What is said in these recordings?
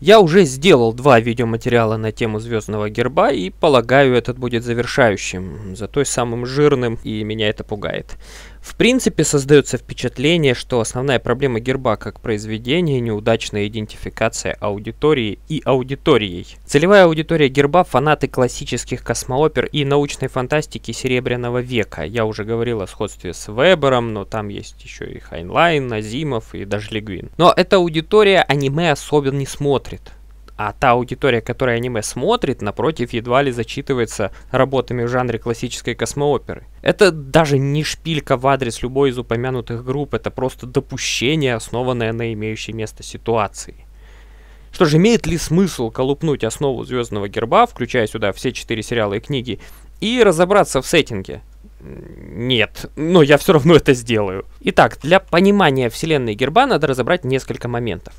Я уже сделал два видеоматериала на тему звездного герба и полагаю, этот будет завершающим, зато самым жирным, и меня это пугает. В принципе, создается впечатление, что основная проблема герба как произведения – неудачная идентификация аудитории и аудиторией. Целевая аудитория герба – фанаты классических космоопер и научной фантастики Серебряного века. Я уже говорил о сходстве с Вебером, но там есть еще и Хайнлайн, Назимов и даже Легвин. Но эта аудитория аниме особенно не смотрит а та аудитория, которая аниме смотрит, напротив, едва ли зачитывается работами в жанре классической космооперы. Это даже не шпилька в адрес любой из упомянутых групп, это просто допущение, основанное на имеющей место ситуации. Что же, имеет ли смысл колупнуть основу звездного герба, включая сюда все четыре сериала и книги, и разобраться в сеттинге? Нет, но я все равно это сделаю. Итак, для понимания вселенной герба надо разобрать несколько моментов.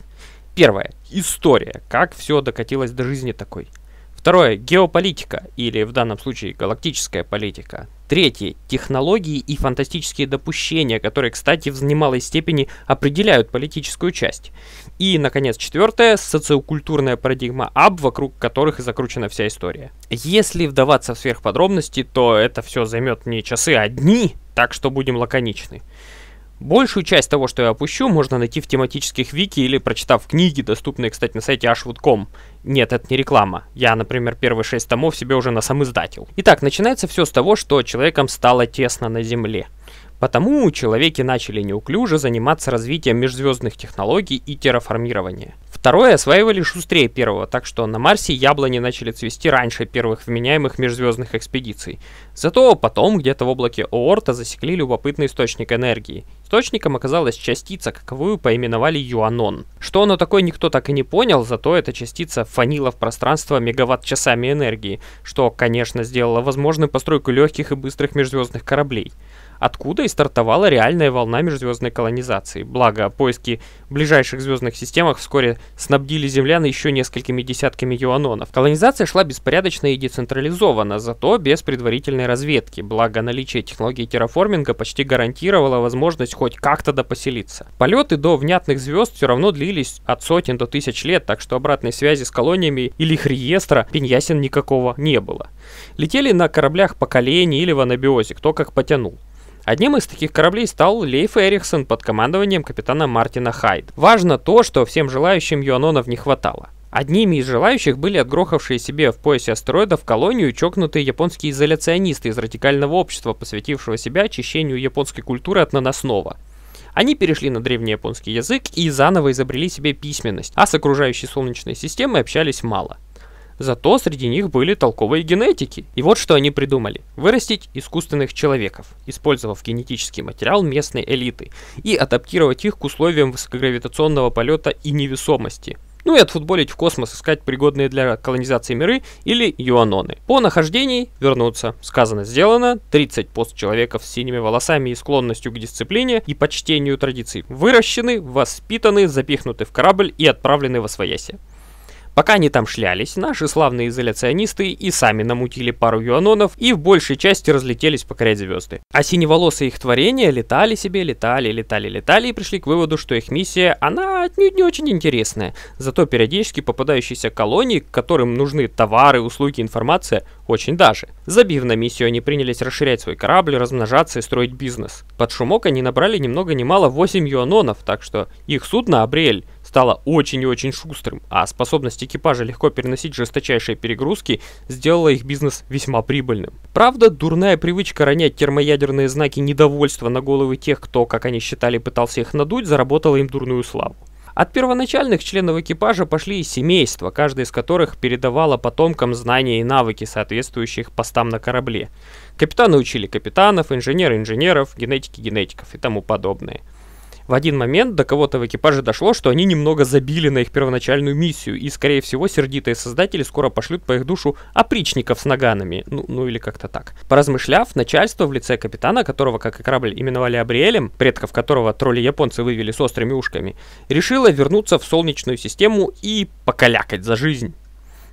Первое. История. Как все докатилось до жизни такой. Второе. Геополитика, или в данном случае галактическая политика. Третье. Технологии и фантастические допущения, которые, кстати, в немалой степени определяют политическую часть. И, наконец, четвертое. Социокультурная парадигма АБ, вокруг которых и закручена вся история. Если вдаваться в сверхподробности, то это все займет не часы, а дни, так что будем лаконичны. Большую часть того, что я опущу, можно найти в тематических вики или прочитав книги, доступные, кстати, на сайте ashwood.com. Нет, это не реклама. Я, например, первые шесть томов себе уже на сам издатил. Итак, начинается все с того, что человеком стало тесно на Земле. Потому человеки начали неуклюже заниматься развитием межзвездных технологий и терраформирования. Второе осваивали шустрее первого, так что на Марсе яблони начали цвести раньше первых вменяемых межзвездных экспедиций. Зато потом где-то в облаке Оорта засекли любопытный источник энергии. Источником оказалась частица, каковую поименовали Юанон. Что оно такое, никто так и не понял, зато эта частица фанила в пространство мегаватт-часами энергии, что, конечно, сделало возможным постройку легких и быстрых межзвездных кораблей откуда и стартовала реальная волна межзвездной колонизации. Благо, поиски в ближайших звездных системах вскоре снабдили землян еще несколькими десятками юанонов. Колонизация шла беспорядочно и децентрализованно, зато без предварительной разведки, благо наличие технологии терраформинга почти гарантировало возможность хоть как-то допоселиться. Полеты до внятных звезд все равно длились от сотен до тысяч лет, так что обратной связи с колониями или их реестра Пеньясин никакого не было. Летели на кораблях поколений или в анабиозе, кто как потянул. Одним из таких кораблей стал Лейф Эриксон под командованием капитана Мартина Хайд. Важно то, что всем желающим юанонов не хватало. Одними из желающих были отгрохавшие себе в поясе астероидов колонию чокнутые японские изоляционисты из радикального общества, посвятившего себя очищению японской культуры от наносного. Они перешли на древний японский язык и заново изобрели себе письменность, а с окружающей солнечной системой общались мало. Зато среди них были толковые генетики. И вот что они придумали. Вырастить искусственных человеков, использовав генетический материал местной элиты, и адаптировать их к условиям высокогравитационного полета и невесомости ну и отфутболить в космос, искать пригодные для колонизации миры или юаноны. По нахождении вернуться. Сказано, сделано. 30 постчеловеков с синими волосами и склонностью к дисциплине и почтению традиций. Выращены, воспитаны, запихнуты в корабль и отправлены во своясе. Пока они там шлялись, наши славные изоляционисты и сами намутили пару юанонов и в большей части разлетелись покорять звезды. А синеволосые их творения летали себе, летали, летали, летали и пришли к выводу, что их миссия, она отнюдь не очень интересная. Зато периодически попадающиеся колонии, которым нужны товары, услуги, информация, очень даже. Забив на миссию, они принялись расширять свой корабль, размножаться и строить бизнес. Под шумок они набрали ни много ни мало 8 юанонов, так что их судно «Абриэль» стало очень и очень шустрым, а способность экипажа легко переносить жесточайшие перегрузки сделала их бизнес весьма прибыльным. Правда, дурная привычка ронять термоядерные знаки недовольства на головы тех, кто, как они считали, пытался их надуть, заработала им дурную славу. От первоначальных членов экипажа пошли и семейства, каждая из которых передавала потомкам знания и навыки, соответствующие их постам на корабле. Капитаны учили капитанов, инженеры инженеров, генетики генетиков и тому подобное в один момент до кого-то в экипаже дошло, что они немного забили на их первоначальную миссию, и, скорее всего, сердитые создатели скоро пошлют по их душу опричников с наганами, ну, ну или как-то так. Поразмышляв, начальство в лице капитана, которого, как и корабль, именовали Абриэлем, предков которого тролли-японцы вывели с острыми ушками, решило вернуться в Солнечную систему и покалякать за жизнь.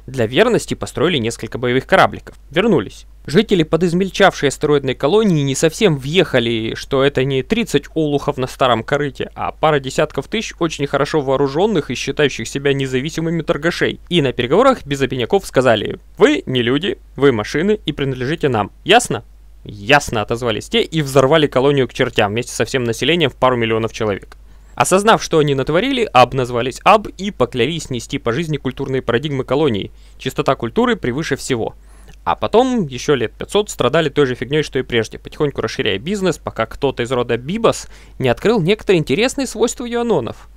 Для верности построили несколько боевых корабликов. Вернулись. Жители под подизмельчавшей астероидной колонии не совсем въехали, что это не 30 олухов на старом корыте, а пара десятков тысяч очень хорошо вооруженных и считающих себя независимыми торгашей. И на переговорах без обиняков сказали «Вы не люди, вы машины и принадлежите нам, ясно?» Ясно отозвались те и взорвали колонию к чертям вместе со всем населением в пару миллионов человек. Осознав, что они натворили, Аб назвались Аб и поклялись нести по жизни культурные парадигмы колонии. Чистота культуры превыше всего – а потом еще лет 500 страдали той же фигней, что и прежде, потихоньку расширяя бизнес, пока кто-то из рода Бибас не открыл некоторые интересные свойства юанонов.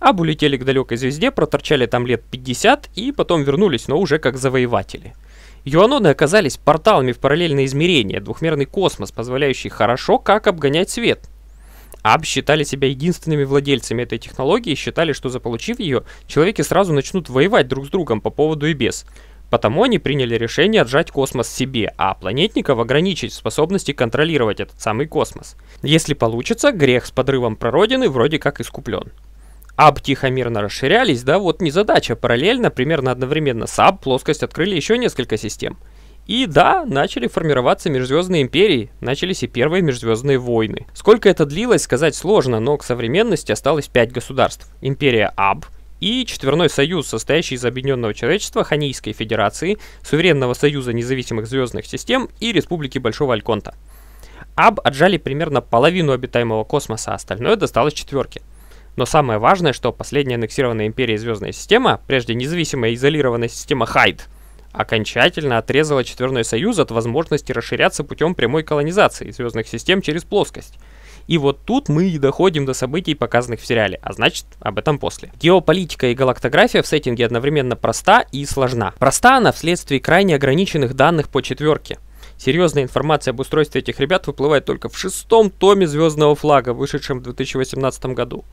Аб улетели к далекой звезде, проторчали там лет 50 и потом вернулись, но уже как завоеватели. Юаноны оказались порталами в параллельные измерения, двухмерный космос, позволяющий хорошо как обгонять свет – Аб считали себя единственными владельцами этой технологии и считали, что заполучив ее, человеки сразу начнут воевать друг с другом по поводу и без. Потому они приняли решение отжать космос себе, а планетников ограничить в способности контролировать этот самый космос. Если получится, грех с подрывом прародины вроде как искуплен. АБ тихомирно расширялись, да вот незадача, параллельно, примерно одновременно с АБ плоскость открыли еще несколько систем. И да, начали формироваться межзвездные империи, начались и первые межзвездные войны. Сколько это длилось, сказать сложно, но к современности осталось пять государств. Империя Аб, и Четверной Союз, состоящий из Объединенного Человечества, Ханийской Федерации, Суверенного Союза Независимых Звездных Систем и Республики Большого Альконта. Аб отжали примерно половину обитаемого космоса, а остальное досталось четверке. Но самое важное, что последняя аннексированная империя звездная система, прежде независимая изолированная система Хайд, окончательно отрезала Четверной Союз от возможности расширяться путем прямой колонизации звездных систем через плоскость – и вот тут мы и доходим до событий, показанных в сериале, а значит, об этом после. Геополитика и галактография в сеттинге одновременно проста и сложна. Проста она вследствие крайне ограниченных данных по четверке. Серьезная информация об устройстве этих ребят выплывает только в шестом томе «Звездного флага», вышедшем в 2018 году.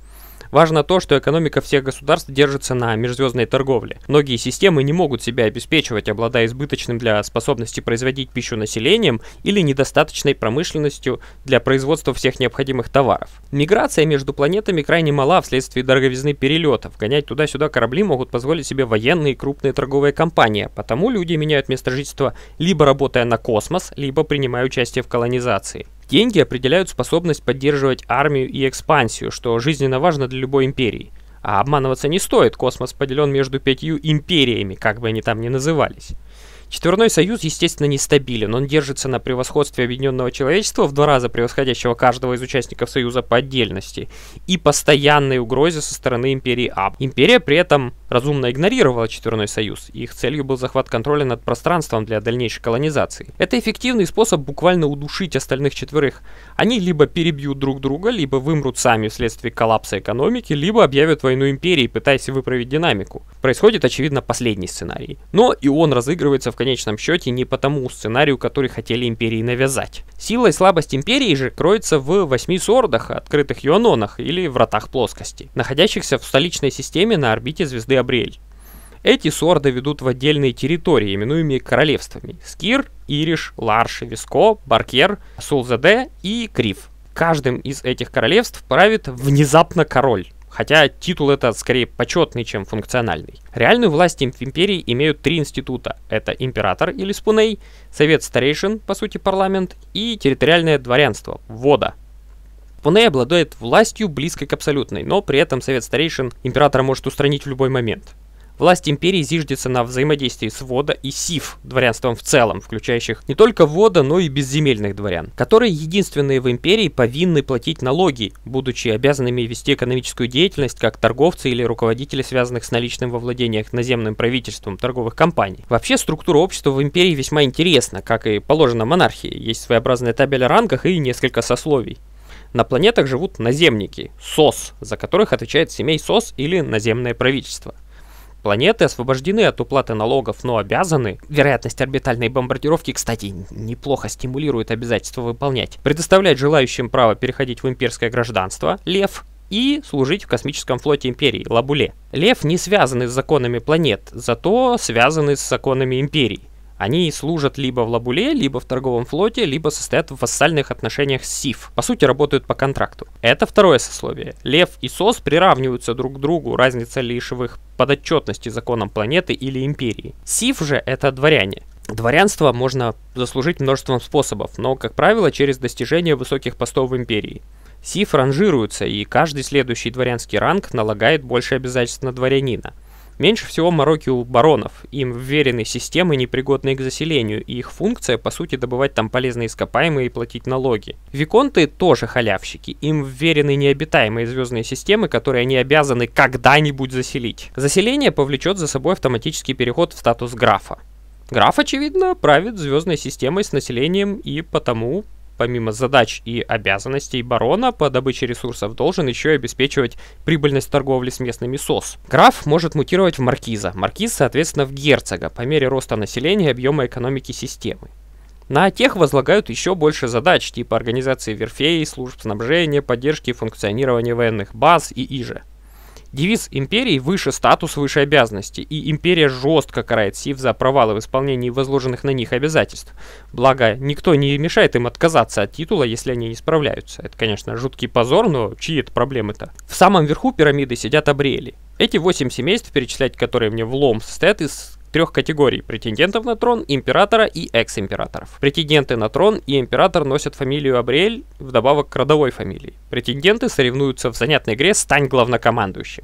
Важно то, что экономика всех государств держится на межзвездной торговле. Многие системы не могут себя обеспечивать, обладая избыточным для способности производить пищу населением или недостаточной промышленностью для производства всех необходимых товаров. Миграция между планетами крайне мала вследствие дороговизны перелетов. Гонять туда-сюда корабли могут позволить себе военные крупные торговые компании, потому люди меняют место жительства либо работая на космос, либо принимая участие в колонизации. Деньги определяют способность поддерживать армию и экспансию, что жизненно важно для любой империи. А обманываться не стоит, космос поделен между пятью империями, как бы они там ни назывались. Четверной союз, естественно, нестабилен. Он держится на превосходстве объединенного человечества, в два раза превосходящего каждого из участников союза по отдельности, и постоянной угрозе со стороны империи Аб. Империя при этом разумно игнорировала Четверной Союз, и их целью был захват контроля над пространством для дальнейшей колонизации. Это эффективный способ буквально удушить остальных четверых. Они либо перебьют друг друга, либо вымрут сами вследствие коллапса экономики, либо объявят войну империи, пытаясь выправить динамику. Происходит, очевидно, последний сценарий. Но и он разыгрывается в конечном счете не по тому сценарию, который хотели империи навязать. Сила и слабость империи же кроется в восьми сордах, открытых юанонах или вратах плоскости, находящихся в столичной системе на орбите звезды Габриэль. Эти сорды ведут в отдельные территории, именуемые королевствами – Скир, Ириш, Ларш, Виско, Баркер, Сулзаде и Крив. Каждым из этих королевств правит внезапно король, хотя титул это скорее почетный, чем функциональный. Реальную власть в империи имеют три института. Это император или спуней, совет старейшин, по сути парламент, и территориальное дворянство – вода, Пуней обладает властью, близкой к абсолютной, но при этом Совет Старейшин императора может устранить в любой момент. Власть империи зиждется на взаимодействии с Вода и Сиф, дворянством в целом, включающих не только Вода, но и безземельных дворян, которые единственные в империи повинны платить налоги, будучи обязанными вести экономическую деятельность как торговцы или руководители, связанных с наличным во владениях наземным правительством торговых компаний. Вообще, структура общества в империи весьма интересна, как и положено монархии. Есть своеобразная табель о рангах и несколько сословий. На планетах живут наземники, СОС, за которых отвечает семей СОС или наземное правительство. Планеты освобождены от уплаты налогов, но обязаны. Вероятность орбитальной бомбардировки, кстати, неплохо стимулирует обязательство выполнять. Предоставлять желающим право переходить в имперское гражданство, лев, и служить в космическом флоте империи, лабуле. Лев не связаны с законами планет, зато связаны с законами империи. Они служат либо в Лабуле, либо в торговом флоте, либо состоят в вассальных отношениях с СИФ. По сути, работают по контракту. Это второе сословие. Лев и Сос приравниваются друг к другу, разница лишь в их подотчетности законам планеты или империи. СИФ же это дворяне. Дворянство можно заслужить множеством способов, но, как правило, через достижение высоких постов в империи. СИФ ранжируются, и каждый следующий дворянский ранг налагает больше обязательств на дворянина – Меньше всего мороки у баронов. Им вверены системы, непригодные к заселению, и их функция, по сути, добывать там полезные ископаемые и платить налоги. Виконты тоже халявщики. Им вверены необитаемые звездные системы, которые они обязаны когда-нибудь заселить. Заселение повлечет за собой автоматический переход в статус графа. Граф, очевидно, правит звездной системой с населением и потому помимо задач и обязанностей барона по добыче ресурсов, должен еще и обеспечивать прибыльность торговли с местными СОС. Граф может мутировать в маркиза, маркиз, соответственно, в герцога по мере роста населения и объема экономики системы. На тех возлагают еще больше задач, типа организации верфей, служб снабжения, поддержки и функционирования военных баз и иже. Девиз империи «Выше статус, выше обязанности», и империя жестко карает Сив за провалы в исполнении возложенных на них обязательств. Благо, никто не мешает им отказаться от титула, если они не справляются. Это, конечно, жуткий позор, но чьи это проблемы-то? В самом верху пирамиды сидят Абриэли. Эти восемь семейств, перечислять которые мне влом, состоят из трех категорий – претендентов на трон, императора и экс-императоров. Претенденты на трон и император носят фамилию Абриэль вдобавок к родовой фамилии. Претенденты соревнуются в занятной игре «Стань главнокомандующим».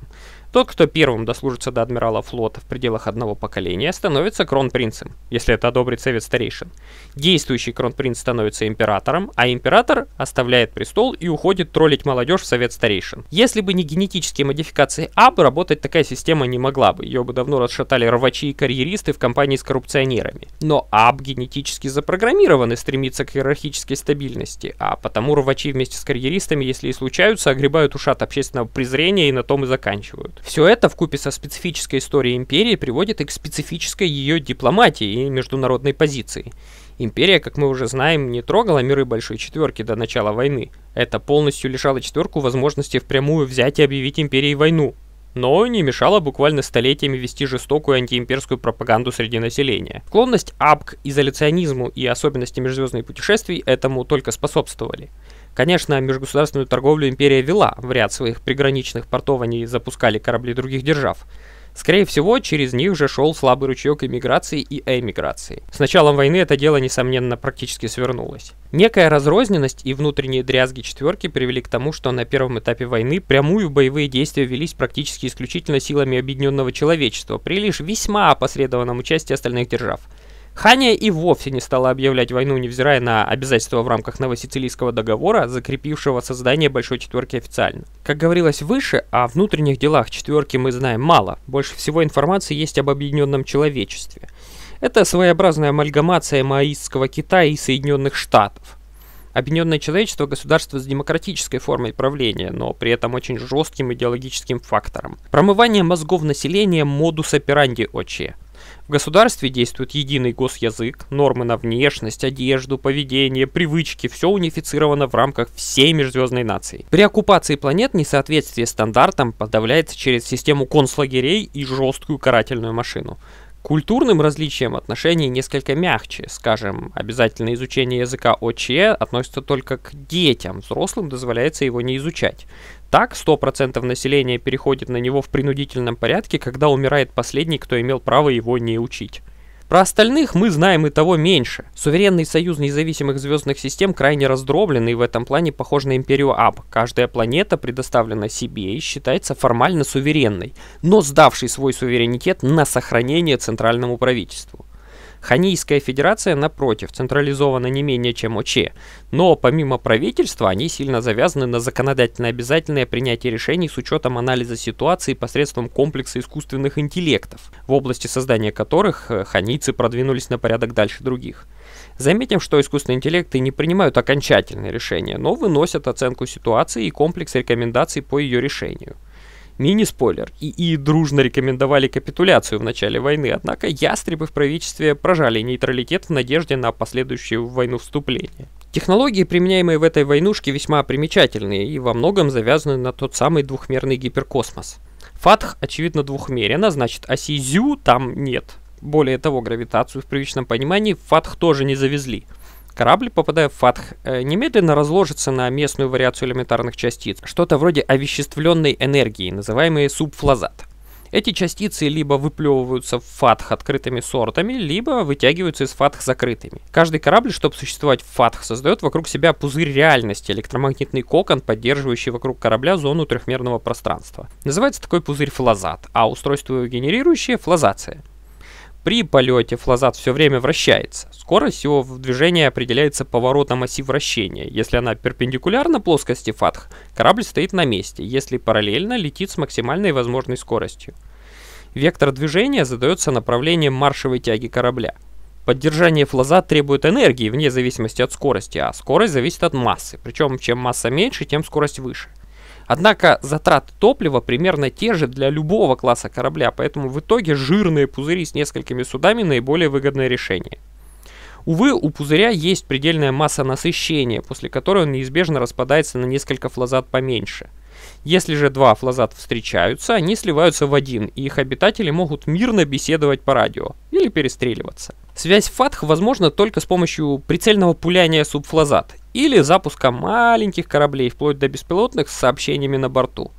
Тот, кто первым дослужится до адмирала флота в пределах одного поколения, становится кронпринцем, если это одобрит совет старейшин. Действующий кронпринц становится императором, а император оставляет престол и уходит троллить молодежь в совет старейшин. Если бы не генетические модификации АБ, работать такая система не могла бы, ее бы давно расшатали рвачи и карьеристы в компании с коррупционерами. Но АБ генетически запрограммирован и стремится к иерархической стабильности, а потому рвачи вместе с карьеристами, если и случаются, огребают ушат общественного презрения и на том и заканчивают делают. Все это в купе со специфической историей империи приводит и к специфической ее дипломатии и международной позиции. Империя, как мы уже знаем, не трогала миры Большой Четверки до начала войны. Это полностью лишало Четверку возможности впрямую взять и объявить империи войну, но не мешало буквально столетиями вести жестокую антиимперскую пропаганду среди населения. Склонность АБК, изоляционизму и особенности межзвездных путешествий этому только способствовали. Конечно, межгосударственную торговлю империя вела, в ряд своих приграничных портов они запускали корабли других держав. Скорее всего, через них же шел слабый ручеек иммиграции и эмиграции. С началом войны это дело, несомненно, практически свернулось. Некая разрозненность и внутренние дрязги четверки привели к тому, что на первом этапе войны прямую боевые действия велись практически исключительно силами объединенного человечества, при лишь весьма опосредованном участии остальных держав – Хания и вовсе не стала объявлять войну, невзирая на обязательства в рамках Новосицилийского договора, закрепившего создание Большой Четверки официально. Как говорилось выше, о внутренних делах Четверки мы знаем мало, больше всего информации есть об объединенном человечестве. Это своеобразная амальгамация маоистского Китая и Соединенных Штатов. Объединенное человечество – государство с демократической формой правления, но при этом очень жестким идеологическим фактором. Промывание мозгов населения – модус операнди очи – в государстве действует единый госязык, нормы на внешность, одежду, поведение, привычки, все унифицировано в рамках всей межзвездной нации. При оккупации планет несоответствие стандартам подавляется через систему концлагерей и жесткую карательную машину культурным различиям отношение несколько мягче. Скажем, обязательное изучение языка ОЧЕ относится только к детям, взрослым дозволяется его не изучать. Так, 100% населения переходит на него в принудительном порядке, когда умирает последний, кто имел право его не учить. Про остальных мы знаем и того меньше. Суверенный союз независимых звездных систем крайне раздроблен и в этом плане похож на империю Аб. Каждая планета предоставлена себе и считается формально суверенной, но сдавшей свой суверенитет на сохранение центральному правительству. Ханийская федерация, напротив, централизована не менее, чем ОЧЕ, но помимо правительства они сильно завязаны на законодательно обязательное принятие решений с учетом анализа ситуации посредством комплекса искусственных интеллектов, в области создания которых э, ханийцы продвинулись на порядок дальше других. Заметим, что искусственные интеллекты не принимают окончательные решения, но выносят оценку ситуации и комплекс рекомендаций по ее решению – Мини-спойлер. и дружно рекомендовали капитуляцию в начале войны, однако ястребы в правительстве прожали нейтралитет в надежде на последующую войну вступление. Технологии, применяемые в этой войнушке, весьма примечательные и во многом завязаны на тот самый двухмерный гиперкосмос. Фатх, очевидно, двухмерен, а значит оси Зю там нет. Более того, гравитацию в привычном понимании Фатх тоже не завезли – Корабль, попадая в Фатх, э, немедленно разложится на местную вариацию элементарных частиц, что-то вроде овеществленной энергии, называемой субфлазат. Эти частицы либо выплевываются в фатх открытыми сортами, либо вытягиваются из фатх закрытыми. Каждый корабль, чтобы существовать в фатх, создает вокруг себя пузырь реальности, электромагнитный кокон, поддерживающий вокруг корабля зону трехмерного пространства. Называется такой пузырь флазат, а устройство его генерирующее — флазация. При полете флазат все время вращается. Скорость его движения определяется поворотом оси вращения. Если она перпендикулярна плоскости фатх, корабль стоит на месте, если параллельно летит с максимальной возможной скоростью. Вектор движения задается направлением маршевой тяги корабля. Поддержание флаза требует энергии вне зависимости от скорости, а скорость зависит от массы. Причем чем масса меньше, тем скорость выше. Однако затраты топлива примерно те же для любого класса корабля, поэтому в итоге жирные пузыри с несколькими судами наиболее выгодное решение. Увы, у пузыря есть предельная масса насыщения, после которой он неизбежно распадается на несколько флазат поменьше. Если же два флазат встречаются, они сливаются в один, и их обитатели могут мирно беседовать по радио или перестреливаться. Связь фатх возможна только с помощью прицельного пуляния субфлазат или запуска маленьких кораблей, вплоть до беспилотных, с сообщениями на борту.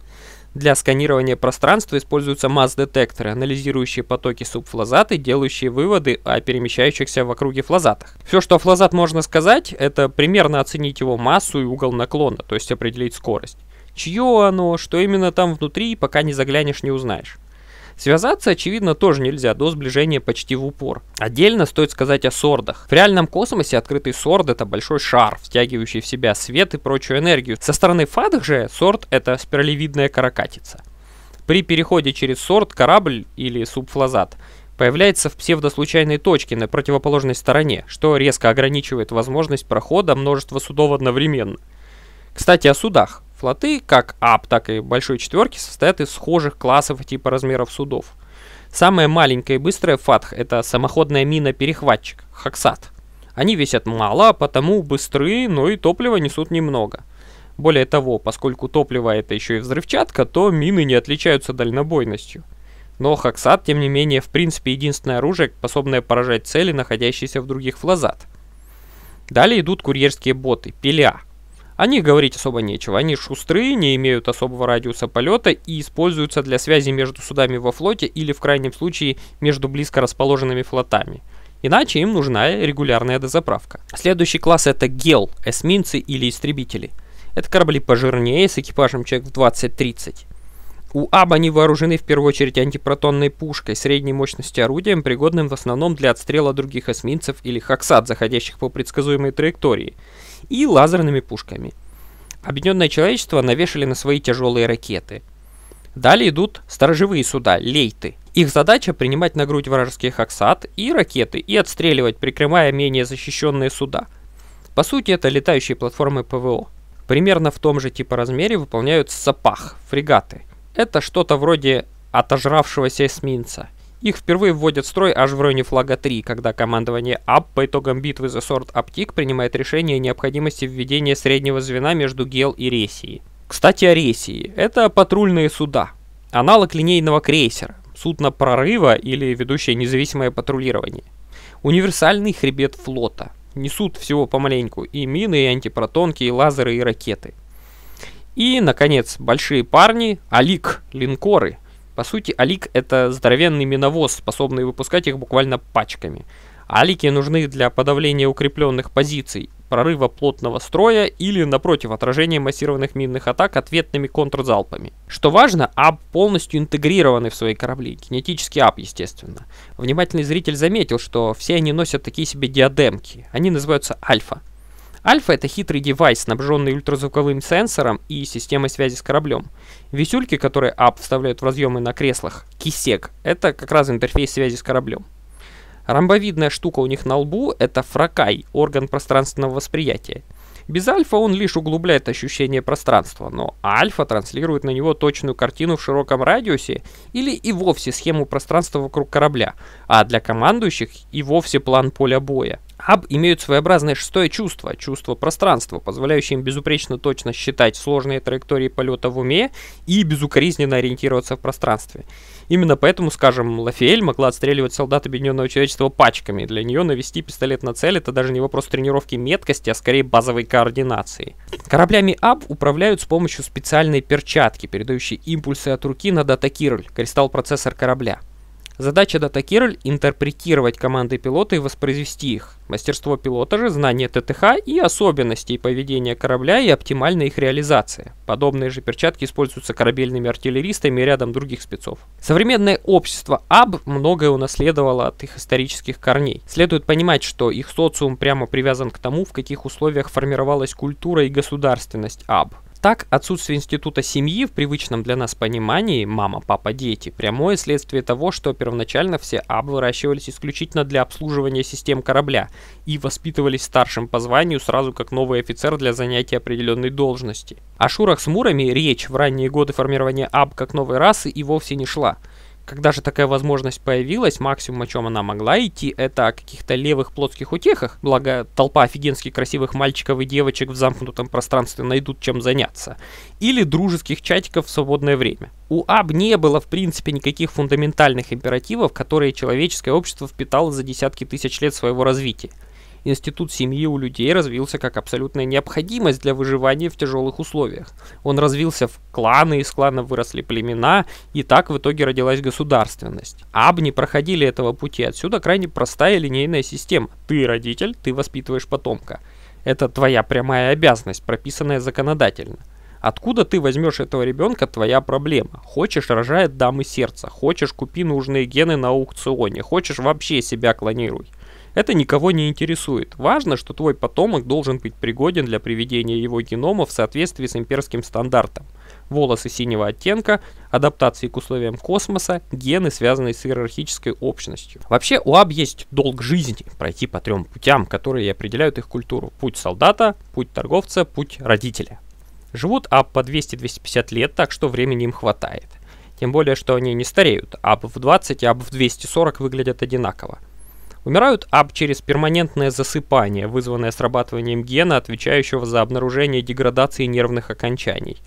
Для сканирования пространства используются масс-детекторы, анализирующие потоки субфлазат и делающие выводы о перемещающихся в округе флазатах. Все, что о флазат можно сказать, это примерно оценить его массу и угол наклона, то есть определить скорость. Чье оно, что именно там внутри, пока не заглянешь, не узнаешь. Связаться, очевидно, тоже нельзя, до сближения почти в упор. Отдельно стоит сказать о сордах. В реальном космосе открытый сорд — это большой шар, втягивающий в себя свет и прочую энергию. Со стороны фадах же сорд — это спиралевидная каракатица. При переходе через сорт корабль или субфлазат появляется в псевдослучайной точке на противоположной стороне, что резко ограничивает возможность прохода множества судов одновременно. Кстати, о судах. Флоты, как АП, так и Большой Четверки, состоят из схожих классов и типа размеров судов. Самая маленькая и быстрая Фатх — это самоходная мина-перехватчик, Хаксат. Они весят мало, а потому быстрые, но и топлива несут немного. Более того, поскольку топливо это еще и взрывчатка, то мины не отличаются дальнобойностью. Но Хаксат, тем не менее, в принципе единственное оружие, способное поражать цели, находящиеся в других флазат. Далее идут курьерские боты, пиля — о них говорить особо нечего. Они шустрые, не имеют особого радиуса полета и используются для связи между судами во флоте или в крайнем случае между близко расположенными флотами. Иначе им нужна регулярная дозаправка. Следующий класс это гел, эсминцы или истребители. Это корабли пожирнее, с экипажем человек в 20-30. У АБ они вооружены в первую очередь антипротонной пушкой средней мощности орудием, пригодным в основном для отстрела других эсминцев или хаксат, заходящих по предсказуемой траектории и лазерными пушками. Объединенное человечество навешали на свои тяжелые ракеты. Далее идут сторожевые суда, лейты. Их задача принимать на грудь вражеские аксат и ракеты и отстреливать, прикрывая менее защищенные суда. По сути, это летающие платформы ПВО. Примерно в том же типа размере выполняют сапах, фрегаты. Это что-то вроде отожравшегося эсминца – их впервые вводят в строй аж в районе флага 3, когда командование АП по итогам битвы за сорт Аптик принимает решение о необходимости введения среднего звена между Гел и Ресией. Кстати, о Ресии. Это патрульные суда. Аналог линейного крейсера, судно прорыва или ведущее независимое патрулирование. Универсальный хребет флота. Несут всего помаленьку и мины, и антипротонки, и лазеры, и ракеты. И, наконец, большие парни, алик, линкоры – по сути, Алик это здоровенный миновоз, способный выпускать их буквально пачками. Алики нужны для подавления укрепленных позиций, прорыва плотного строя или, напротив, отражения массированных минных атак ответными контрзалпами. Что важно, АБ полностью интегрированы в свои корабли, кинетический АБ, естественно. Внимательный зритель заметил, что все они носят такие себе диадемки, они называются Альфа. Альфа это хитрый девайс, снабженный ультразвуковым сенсором и системой связи с кораблем. Висюльки, которые ап вставляют в разъемы на креслах, кисек, это как раз интерфейс связи с кораблем. Ромбовидная штука у них на лбу – это фракай, орган пространственного восприятия. Без альфа он лишь углубляет ощущение пространства, но альфа транслирует на него точную картину в широком радиусе или и вовсе схему пространства вокруг корабля, а для командующих и вовсе план поля боя – Аб имеют своеобразное шестое чувство, чувство пространства, позволяющее им безупречно точно считать сложные траектории полета в уме и безукоризненно ориентироваться в пространстве. Именно поэтому, скажем, Лафиэль могла отстреливать солдат Объединенного Человечества пачками. Для нее навести пистолет на цель — это даже не вопрос тренировки меткости, а скорее базовой координации. Кораблями АБ управляют с помощью специальной перчатки, передающей импульсы от руки на датакирль, кристалл-процессор корабля. Задача DataKirl — интерпретировать команды пилота и воспроизвести их. Мастерство пилота же — знание ТТХ и особенностей поведения корабля и оптимальная их реализация. Подобные же перчатки используются корабельными артиллеристами и рядом других спецов. Современное общество АБ многое унаследовало от их исторических корней. Следует понимать, что их социум прямо привязан к тому, в каких условиях формировалась культура и государственность АБ. Так, отсутствие института семьи в привычном для нас понимании «мама, папа, дети» – прямое следствие того, что первоначально все аб выращивались исключительно для обслуживания систем корабля и воспитывались старшим по званию сразу как новый офицер для занятия определенной должности. О шурах с мурами речь в ранние годы формирования аб как новой расы и вовсе не шла – когда же такая возможность появилась, максимум, о чем она могла идти, это о каких-то левых плотских утехах. Благо, толпа офигенски красивых мальчиков и девочек в замкнутом пространстве найдут чем заняться. Или дружеских чатиков в свободное время. У АБ не было, в принципе, никаких фундаментальных императивов, которые человеческое общество впитало за десятки тысяч лет своего развития. Институт семьи у людей развился как абсолютная необходимость для выживания в тяжелых условиях. Он развился в кланы, из кланов выросли племена, и так в итоге родилась государственность. Абни проходили этого пути, отсюда крайне простая линейная система. Ты родитель, ты воспитываешь потомка. Это твоя прямая обязанность, прописанная законодательно. Откуда ты возьмешь этого ребенка, твоя проблема. Хочешь, рожает дамы сердца. Хочешь, купи нужные гены на аукционе. Хочешь, вообще себя клонируй. Это никого не интересует. Важно, что твой потомок должен быть пригоден для приведения его генома в соответствии с имперским стандартом. Волосы синего оттенка, адаптации к условиям космоса, гены, связанные с иерархической общностью. Вообще у АБ есть долг жизни пройти по трем путям, которые определяют их культуру. Путь солдата, путь торговца, путь родителя. Живут АБ по 200-250 лет, так что времени им хватает. Тем более, что они не стареют. АБ в 20 и АБ в 240 выглядят одинаково. Умирают об а через перманентное засыпание, вызванное срабатыванием гена, отвечающего за обнаружение деградации нервных окончаний.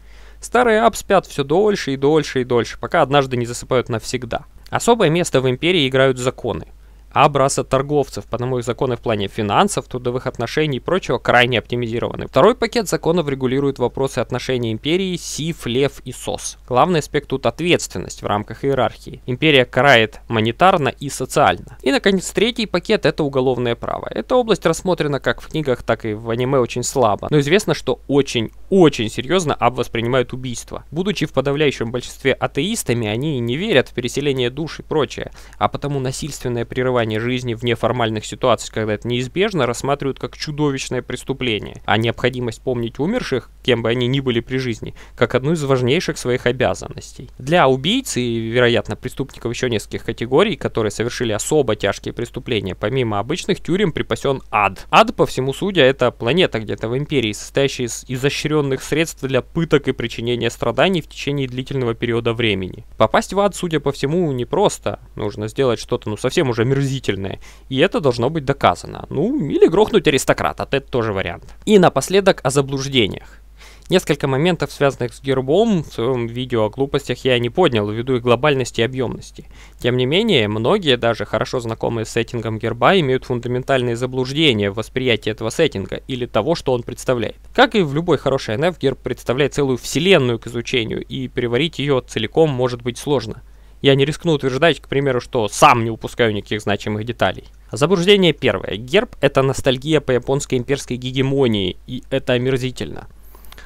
Старые ап спят все дольше и дольше и дольше, пока однажды не засыпают навсегда. Особое место в империи играют законы об торговцев, потому их законы в плане финансов, трудовых отношений и прочего крайне оптимизированы. Второй пакет законов регулирует вопросы отношений империи Сиф, Лев и Сос. Главный аспект тут ответственность в рамках иерархии. Империя карает монетарно и социально. И, наконец, третий пакет — это уголовное право. Эта область рассмотрена как в книгах, так и в аниме очень слабо. Но известно, что очень-очень серьезно об воспринимают убийство. Будучи в подавляющем большинстве атеистами, они не верят в переселение душ и прочее, а потому насильственное прерывание проживания жизни в неформальных ситуациях, когда это неизбежно, рассматривают как чудовищное преступление, а необходимость помнить умерших, кем бы они ни были при жизни, как одну из важнейших своих обязанностей. Для убийцы и, вероятно, преступников еще нескольких категорий, которые совершили особо тяжкие преступления, помимо обычных тюрем припасен ад. Ад, по всему судя, это планета где-то в империи, состоящая из изощренных средств для пыток и причинения страданий в течение длительного периода времени. Попасть в ад, судя по всему, непросто. Нужно сделать что-то, ну, совсем уже мерзительное омерзительные, и это должно быть доказано. Ну, или грохнуть аристократа, это тоже вариант. И напоследок о заблуждениях. Несколько моментов, связанных с гербом, в своем видео о глупостях я не поднял, ввиду их глобальности и объемности. Тем не менее, многие, даже хорошо знакомые с сеттингом герба, имеют фундаментальные заблуждения в восприятии этого сеттинга или того, что он представляет. Как и в любой хорошей нф герб представляет целую вселенную к изучению, и переварить ее целиком может быть сложно. Я не рискну утверждать, к примеру, что сам не упускаю никаких значимых деталей. Заблуждение первое. Герб – это ностальгия по японской имперской гегемонии, и это омерзительно.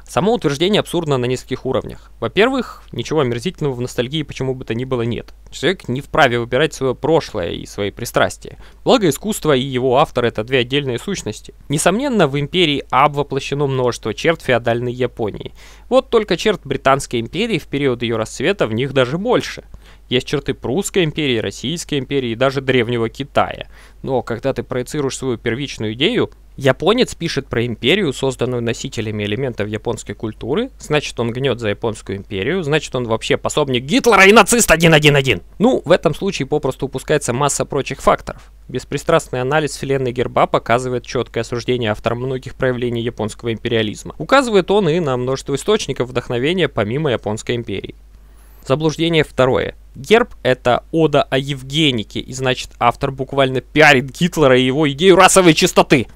Само утверждение абсурдно на нескольких уровнях. Во-первых, ничего омерзительного в ностальгии почему бы то ни было нет. Человек не вправе выбирать свое прошлое и свои пристрастия. Благо, искусство и его автор — это две отдельные сущности. Несомненно, в империи Аб воплощено множество черт феодальной Японии. Вот только черт Британской империи в период ее расцвета в них даже больше. Есть черты Прусской империи, Российской империи и даже Древнего Китая. Но когда ты проецируешь свою первичную идею, Японец пишет про империю, созданную носителями элементов японской культуры. Значит, он гнет за японскую империю. Значит, он вообще пособник Гитлера и нацист 1.1.1. Ну, в этом случае попросту упускается масса прочих факторов. Беспристрастный анализ вселенной герба показывает четкое осуждение автора многих проявлений японского империализма. Указывает он и на множество источников вдохновения помимо Японской империи. Заблуждение второе. Герб — это ода о Евгенике, и значит автор буквально пиарит Гитлера и его идею расовой чистоты.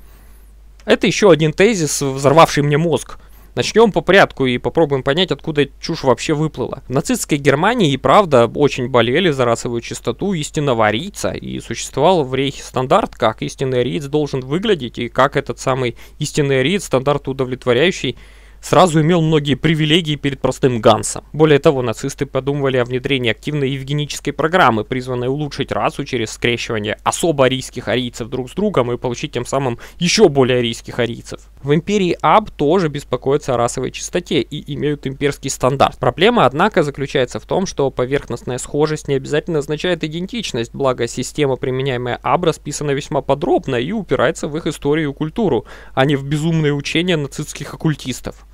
Это еще один тезис, взорвавший мне мозг. Начнем по порядку и попробуем понять, откуда чушь вообще выплыла. В нацистской Германии и правда очень болели за расовую чистоту истинного арийца, и существовал в рейхе стандарт, как истинный ариец должен выглядеть, и как этот самый истинный ариец, стандарт удовлетворяющий сразу имел многие привилегии перед простым Гансом. Более того, нацисты подумывали о внедрении активной евгенической программы, призванной улучшить расу через скрещивание особо арийских арийцев друг с другом и получить тем самым еще более арийских арийцев. В империи Аб тоже беспокоятся о расовой чистоте и имеют имперский стандарт. Проблема, однако, заключается в том, что поверхностная схожесть не обязательно означает идентичность, благо система, применяемая Аб, расписана весьма подробно и упирается в их историю и культуру, а не в безумные учения нацистских оккультистов.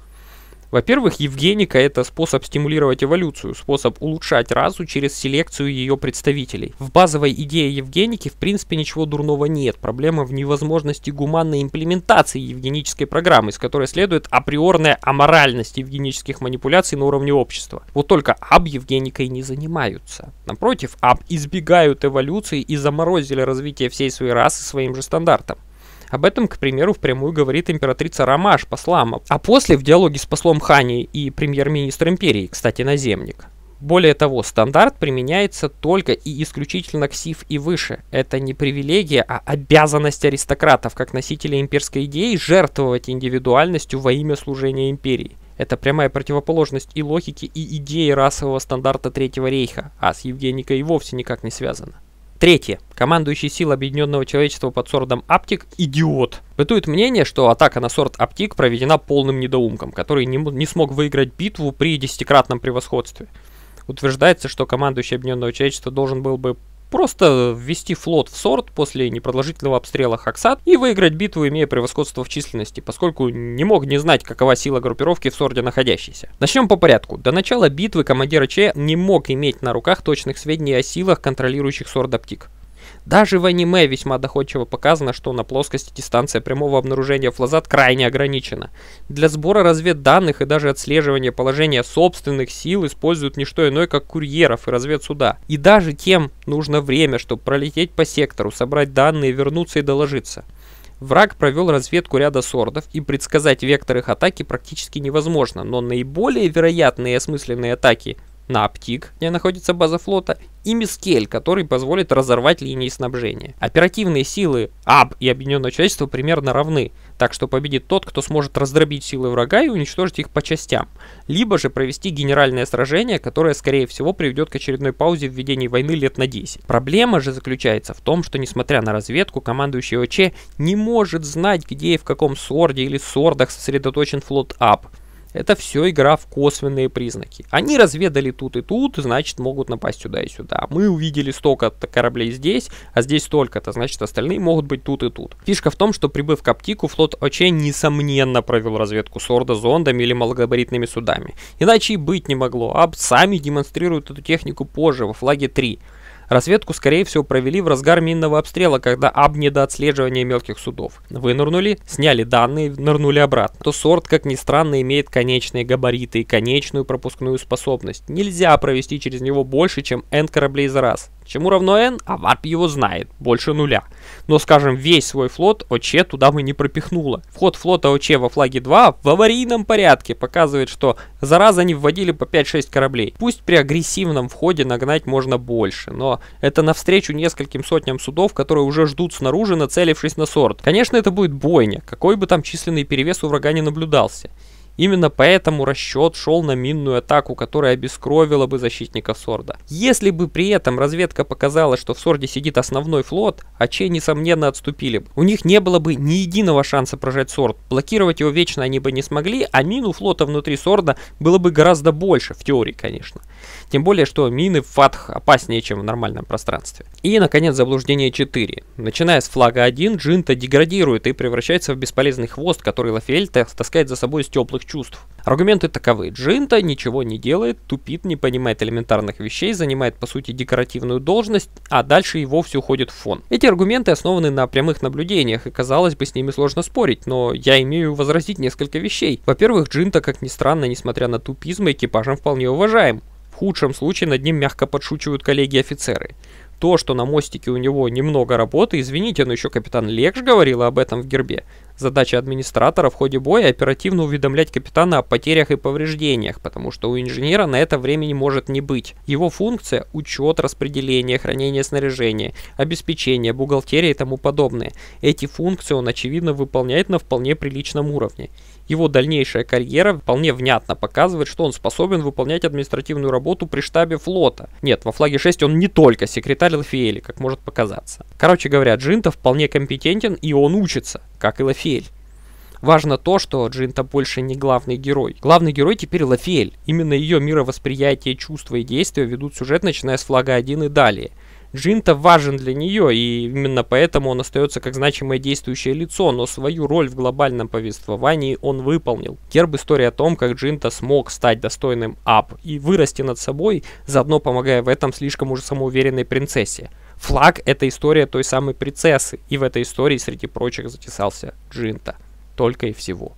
Во-первых, Евгеника – это способ стимулировать эволюцию, способ улучшать расу через селекцию ее представителей. В базовой идее Евгеники в принципе ничего дурного нет, проблема в невозможности гуманной имплементации евгенической программы, из которой следует априорная аморальность евгенических манипуляций на уровне общества. Вот только АБ Евгеникой не занимаются. Напротив, АБ избегают эволюции и заморозили развитие всей своей расы своим же стандартом. Об этом, к примеру, впрямую говорит императрица Ромаш Паслама, а после в диалоге с послом Хани и премьер-министр империи, кстати, наземник. Более того, стандарт применяется только и исключительно к СИФ и выше. Это не привилегия, а обязанность аристократов, как носителей имперской идеи, жертвовать индивидуальностью во имя служения империи. Это прямая противоположность и логике, и идее расового стандарта Третьего рейха, а с Евгеникой и вовсе никак не связано. Третье. Командующий сил объединенного человечества под сортом Аптик – идиот. Бытует мнение, что атака на сорт Аптик проведена полным недоумком, который не, не смог выиграть битву при десятикратном превосходстве. Утверждается, что командующий объединенного человечества должен был бы Просто ввести флот в сорт после непродолжительного обстрела Хаксат и выиграть битву, имея превосходство в численности, поскольку не мог не знать, какова сила группировки в сорде находящейся. Начнем по порядку. До начала битвы командир Че не мог иметь на руках точных сведений о силах контролирующих сорт Аптик. Даже в аниме весьма доходчиво показано, что на плоскости дистанция прямого обнаружения флазат крайне ограничена. Для сбора разведданных и даже отслеживания положения собственных сил используют не что иное, как курьеров и разведсуда. И даже тем нужно время, чтобы пролететь по сектору, собрать данные, вернуться и доложиться. Враг провел разведку ряда сордов, и предсказать вектор их атаки практически невозможно, но наиболее вероятные и осмысленные атаки на Аптик, где находится база флота, и Мискель, который позволит разорвать линии снабжения. Оперативные силы АБ и Объединенного Человечества примерно равны, так что победит тот, кто сможет раздробить силы врага и уничтожить их по частям, либо же провести генеральное сражение, которое, скорее всего, приведет к очередной паузе в ведении войны лет на 10. Проблема же заключается в том, что, несмотря на разведку, командующий ОЧ не может знать, где и в каком сорде или сордах сосредоточен флот АБ. Это все игра в косвенные признаки. Они разведали тут и тут, значит могут напасть сюда и сюда. Мы увидели столько-то кораблей здесь, а здесь столько-то, значит остальные могут быть тут и тут. Фишка в том, что прибыв к Аптику, флот Очей несомненно провел разведку Сорда зондами или малогабаритными судами. Иначе и быть не могло. Аб сами демонстрируют эту технику позже, во флаге 3. Разведку, скорее всего, провели в разгар минного обстрела, когда абни до отслеживания мелких судов. Вынырнули, сняли данные, нырнули обратно. То сорт, как ни странно, имеет конечные габариты и конечную пропускную способность. Нельзя провести через него больше, чем n кораблей за раз. Чему равно n, а варп его знает, больше нуля. Но, скажем, весь свой флот ОЧ туда бы не пропихнуло. Вход флота ОЧ во флаге 2 в аварийном порядке показывает, что за раз они вводили по 5-6 кораблей. Пусть при агрессивном входе нагнать можно больше, но канала. Это навстречу нескольким сотням судов, которые уже ждут снаружи, нацелившись на сорт. Конечно, это будет бойня, какой бы там численный перевес у врага не наблюдался. Именно поэтому расчет шел на минную атаку, которая обескровила бы защитника Сорда. Если бы при этом разведка показала, что в Сорде сидит основной флот, Ачей, несомненно, отступили бы. У них не было бы ни единого шанса прожать Сорд, блокировать его вечно они бы не смогли, а мин у флота внутри Сорда было бы гораздо больше, в теории, конечно. Тем более, что мины в Фатх опаснее, чем в нормальном пространстве. И, наконец, заблуждение 4. Начиная с флага 1, Джинта деградирует и превращается в бесполезный хвост, который Лафиэль таскает за собой из теплых своих чувств. Аргументы таковы. Джинта ничего не делает, тупит, не понимает элементарных вещей, занимает по сути декоративную должность, а дальше и вовсе уходит в фон. Эти аргументы основаны на прямых наблюдениях, и казалось бы с ними сложно спорить, но я имею возразить несколько вещей. Во-первых, Джинта, как ни странно, несмотря на тупизм, экипажем вполне уважаем. В худшем случае над ним мягко подшучивают коллеги-офицеры. То, что на мостике у него немного работы, извините, но еще капитан Лекш говорила об этом в гербе, Задача администратора в ходе боя оперативно уведомлять капитана о потерях и повреждениях, потому что у инженера на это времени может не быть. Его функция – учет, распределение, хранение снаряжения, обеспечение, бухгалтерия и тому подобное. Эти функции он, очевидно, выполняет на вполне приличном уровне. Его дальнейшая карьера вполне внятно показывает, что он способен выполнять административную работу при штабе флота. Нет, во флаге 6 он не только секретарь Лафиэли, как может показаться. Короче говоря, Джинта вполне компетентен и он учится, как и Лафиэли. Лафель. Важно то, что Джинта больше не главный герой. Главный герой теперь Лафель. Именно ее мировосприятие, чувства и действия ведут сюжет, начиная с флага 1 и далее. Джинта важен для нее, и именно поэтому он остается как значимое действующее лицо, но свою роль в глобальном повествовании он выполнил. Герб история о том, как Джинта смог стать достойным Ап и вырасти над собой, заодно помогая в этом слишком уже самоуверенной принцессе. Флаг — это история той самой принцессы, и в этой истории среди прочих затесался Джинта. Только и всего.